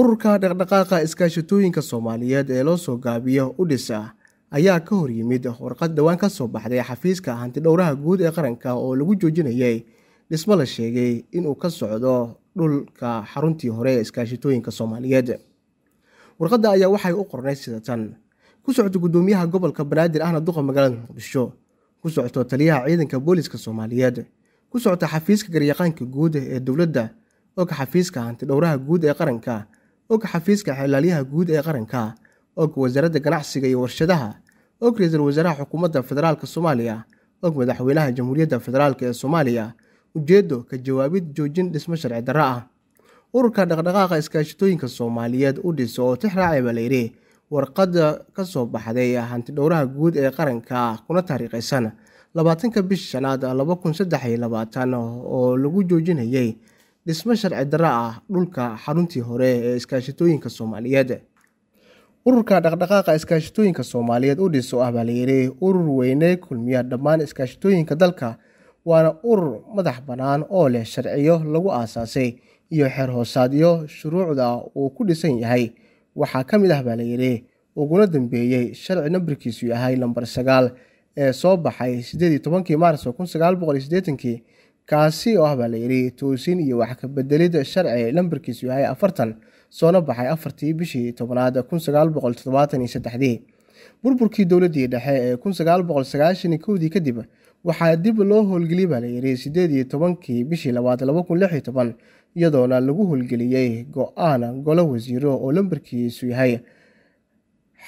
ururka dhaqdhaqaaqa iskaashatooyinka soomaaliyeed ee loo soo gaabiyo u dhisa ayaa ka hor yimid warqad dhowaan ka soo baxday xafiiska hantidhowraha guud ee qaranka oo lagu joojinayay dhismo la sheegay inuu ka socdo dhulka xaruntii hore ee iskaashatooyinka soomaaliyeed warqadda ayaa waxay u qornay sida tan ku socoto guddoomiyaha gobolka banaadir ahna duqa magaalada muqdisho ku socoto taliyaha ciidanka booliska soomaaliyeed ku socoto xafiiska garyaqaanka guud ee dowladda og xafiiska hantidhowraha guud ee qaranka og xafiiska xelaalyaha guud ee qaranka og wasaaradda ganacsiga iyo warshadaha og ra-iisul wasaaraha xukuumadda federaalka soomaaliya og madaxweynaha jamhuuriyadda federaalk ee soomaaliya ujeeddo ka jawaabid joojin dhismo sharci darro ah ururka dhaqdhaqaaqa iskaashatooyinka soomaaliyeed u dhiso oo tixraacay raacay baa layidhi warqadda ka soo baxday hanti dhowraha guud ee qaranka kuna taariikhaysan labaatanka bish shanaad laba kun saddex iyo labaatan oo lagu joojinayay dhismo sharci darra ah dhulka xaruntii hore ee iskaashatooyinka soomaaliyeed ururka dhaqdhaqaaqa iskaashatooyinka soomaaliyeed u dhiso ah baa layidhi urur weyne kulmiya dhammaan iskaashatooyinka dalka waana urur madax bannaan oo leh sharciyo lagu aasaasay iyo xeer hoosaadyo shuruucda uu ku dhisan yahay waxaa ka mid ah baa layidhi uguna dambeeyey sharci nambarkiisu yahay nambar sagaal ee soo baxay siddeed iyo tobankii maarso kun sagaal boqol iyo siddeetankii kaasi oo ah baa layidhi toosin iyo wax kabedelidda sharci lambarkiisu yahay afartan soona baxay afartii bishii tobnaad kun sagaal boqol toddobaatan iyo saddexdii burburkii dowladdii dhexe ee kun sagaal boqol sagaashan iyo kowdii kadib waxaa dib loo howlgeliyey baa layidhi siddeed iyo tobankii bishii labaad laba kun lix iyo toban iyadoona lagu howlgeliyey go-aan golo wasiiro oo lambarkiisu yahay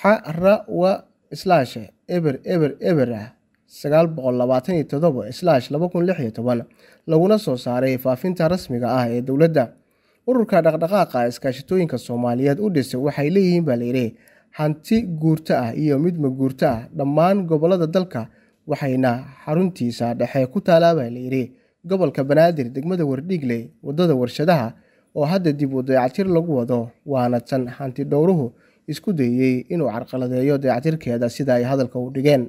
xarawa slaash eber eber eber laguna soo saaray faafinta rasmiga ah ee dowladda ururka dhaqdhaqaaqa iskaashatooyinka soomaaliyeed u dhisay waxay leeyihiin baa layidhi hanti guurto ah iyo mid maguurto ah dhammaan gobolada dalka waxayna xaruntiisa dhexe ku taalaa baa layidhi gobolka banaadir degmada wardhiigle waddada warshadaha oo hadda dib u dayactir lagu wado waana tan hanti dhowruhu isku dayey inuu carqaladeeyo dayactirkeeda sida ay hadalka u dhigeen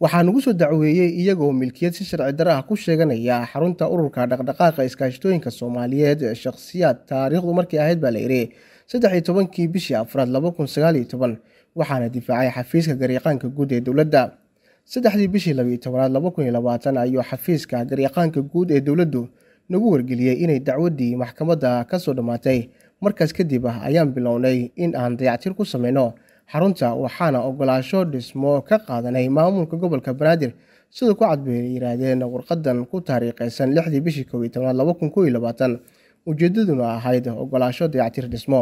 waxaa nagu soo dacweeyey iyagoo milkiyad si sharci daraah ku sheeganaya xarunta ururka dhaqdhaqaaqa iskaashatooyinka soomaaliyeed ee shakhsiyaad taariikhdu markii ahayd baa la idhi saddex iyo tobankii bishii afraad laba kun sagaal iyo toban waxaana difaacay xafiiska garyaqaanka guud ee dowladda saddexdii bishii labiiyo tobanaad laba kun iyo labaatan ayuu xafiiska garyaqaanka guud ee dowladdu nagu wargeliyey inay dacwaddii maxkamadda ka soo dhammaatay markaas kadib ah ayaan bilownay in aan dayactir ku samayno xarunta waxaana oggolaansho dhismo ka qaadanay maamulka gobolka banaadir sida ku cadbeeyay yiraahdeen warqadan ku taariikhaysan lixdii bishii kow tobnaad laba kun kow iyo labaatan ujeeddaduna ahayd oggolaasho dayactir dhismo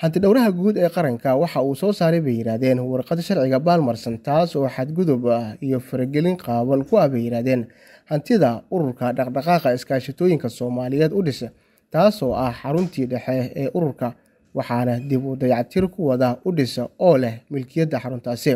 hantidhowraha guud ee qaranka waxa uu soo saaray bay yidhaahdeen warqad sharciga baalmarsan taas oo xadgudub ah iyo faragelin qaaban ku ah bay yidhaahdeen hantida ururka dhaqdhaqaaqa iskaashatooyinka soomaaliyeed u dhisa taasoo ah xaruntii dhexe ee ururka waxaana dib u dayactir ku wada u dhisa oo leh milkiyadda xaruntaasi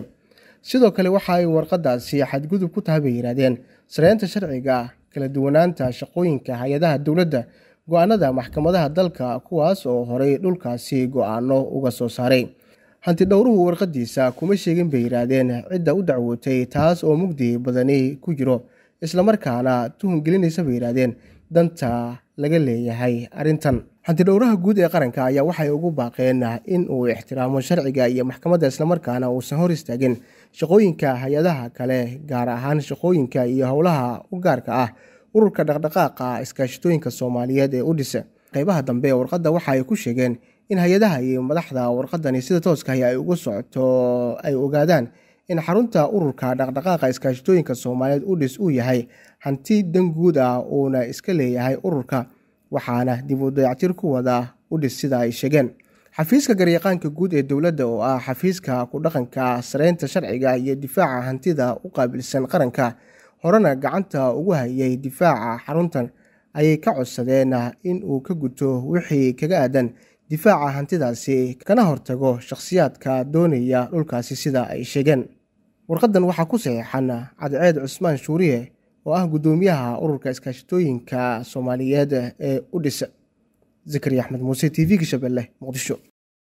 sidoo kale waxa ay warqadaasi xadgudub ku tahay bay yidhaahdeen sareynta sharciga ah kala duwanaanta shaqooyinka hay-adaha dowladda go-aanada maxkamadaha dalka kuwaas oo horay dhulkaasi go-aano uga soo saaray hanti dhowruhu warqadiisa kuma sheegin bay yidhaahdeen cidda u dacwootay taas oo mugdi badani ku jiro islamarkaana tuhun gelinaysa bay yidhaahdeen danta laga leeyahay arrintan hanti dhowraha guud ee qaranka ayaa waxay ugu baaqeen in uu ixtiraamo sharciga iyo maxkamadda islamarkaana uusan hor istaagin shaqooyinka hay-adaha kale gaar ahaan shaqooyinka iyo howlaha u gaarka ah ururka dhaqdhaqaaqa iskaashatooyinka soomaaliyeed ee udhisa qaybaha dambe ee warqadda waxa ay ku sheegeen in hay-adaha iyo madaxda warqadani sida tooskahi ay ugu socoto ay ogaadaan in xarunta ururka dhaqdhaqaaqa iskaashatooyinka soomaaliyeed udhis uu yahay hanti dan guud ah uuna iska leeyahay ururka waxaana dib u dayactir ku wadaa dhis sida ay sheegeen xafiiska garyaqaanka guud ee dowladda oo ah xafiiska ku dhaqanka sareynta sharciga iyo difaaca hantida u qaabilsan qaranka horena gacanta ugu hayay difaaca xaruntan ayay ka codsadeen in uu ka guto wixii kaga aadan difaaca hantidaasi kana hortago shakhsiyaadka doonaya dhulkaasi sida ay sheegeen warqadan waxaa ku saxiixan cadceed cusmaan shuuriye oo ah guddoomiyaha ururka iskaashatooyinka soomaaliyeed ee u dhisa zakariya axmed muuse t v ka shabeelle muqdisho